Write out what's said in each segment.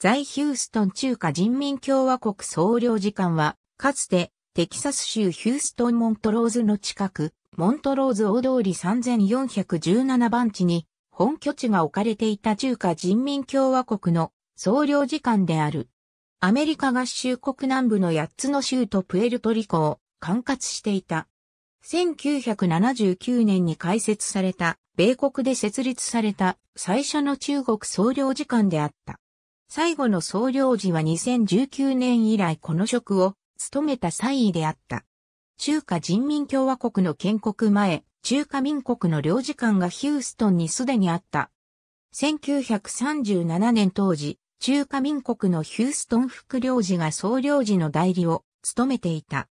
在ヒューストン中華人民共和国総領事館は、かつてテキサス州ヒューストンモントローズの近く、モントローズ大通り3417番地に本拠地が置かれていた中華人民共和国の総領事館である。アメリカ合衆国南部の8つの州とプエルトリコを管轄していた。1979年に開設された、米国で設立された最初の中国総領事館であった。最後の総領事は2019年以来この職を務めた際位であった。中華人民共和国の建国前、中華民国の領事館がヒューストンにすでにあった。1937年当時、中華民国のヒューストン副領事が総領事の代理を務めていた。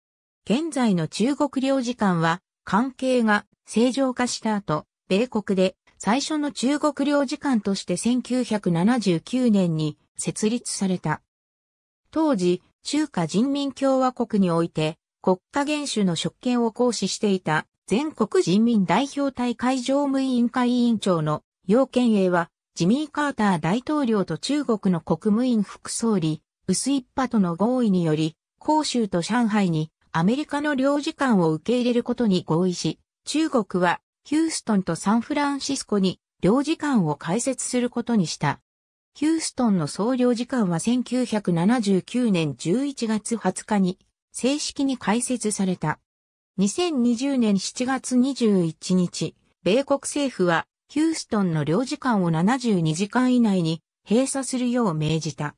現在の中国領事館は、関係が正常化した後、米国で最初の中国領事館として1979年に設立された。当時、中華人民共和国において、国家元首の職権を行使していた全国人民代表大会常務委員会委員長の要件英は、ジミー・カーター大統領と中国の国務院副総理、薄いっぱとの合意により、広州と上海にアメリカの領事館を受け入れることに合意し、中国はヒューストンとサンフランシスコに領事館を開設することにした。ヒューストンの総領事館は1979年11月20日に正式に開設された。2020年7月21日、米国政府はヒューストンの領事館を72時間以内に閉鎖するよう命じた。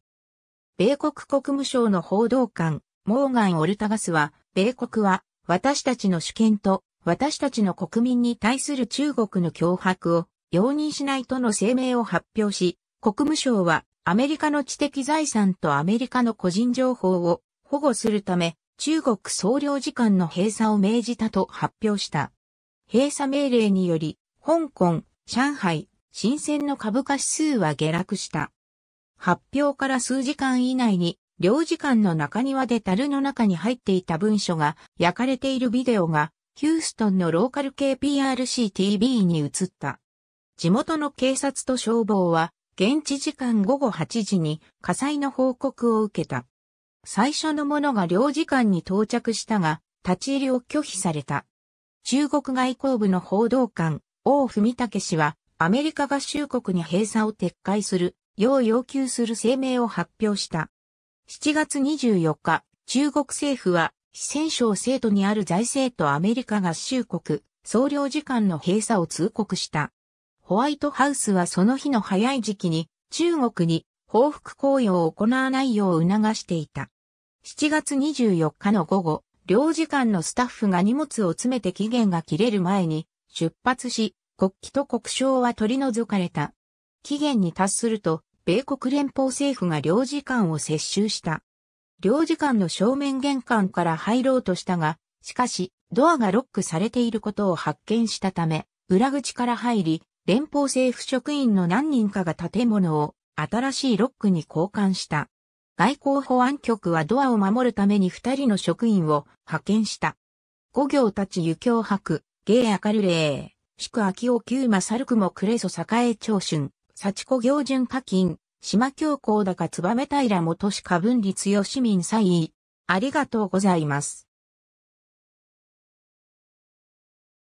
米国国務省の報道官、モーガン・オルタガスは、米国は私たちの主権と私たちの国民に対する中国の脅迫を容認しないとの声明を発表し、国務省はアメリカの知的財産とアメリカの個人情報を保護するため中国総領事館の閉鎖を命じたと発表した。閉鎖命令により香港、上海、新鮮の株価指数は下落した。発表から数時間以内に領事館の中庭で樽の中に入っていた文書が焼かれているビデオがヒューストンのローカル系 PRC TV に映った。地元の警察と消防は現地時間午後8時に火災の報告を受けた。最初のものが領事館に到着したが、立ち入りを拒否された。中国外交部の報道官、王文武氏は、アメリカ合衆国に閉鎖を撤回する、よう要求する声明を発表した。7月24日、中国政府は、四川省制度にある財政とアメリカ合衆国、総領事館の閉鎖を通告した。ホワイトハウスはその日の早い時期に中国に報復行為を行わないよう促していた。7月24日の午後、領事館のスタッフが荷物を詰めて期限が切れる前に出発し、国旗と国章は取り除かれた。期限に達すると、米国連邦政府が領事館を接収した。領事館の正面玄関から入ろうとしたが、しかし、ドアがロックされていることを発見したため、裏口から入り、連邦政府職員の何人かが建物を新しいロックに交換した。外交保安局はドアを守るために二人の職員を派遣した。五行たち湯京博、芸明るれ宿秋尾九馬猿雲クレソ栄長春、幸子行順課金、島京高高燕平元市下分立吉民西位。ありがとうございます。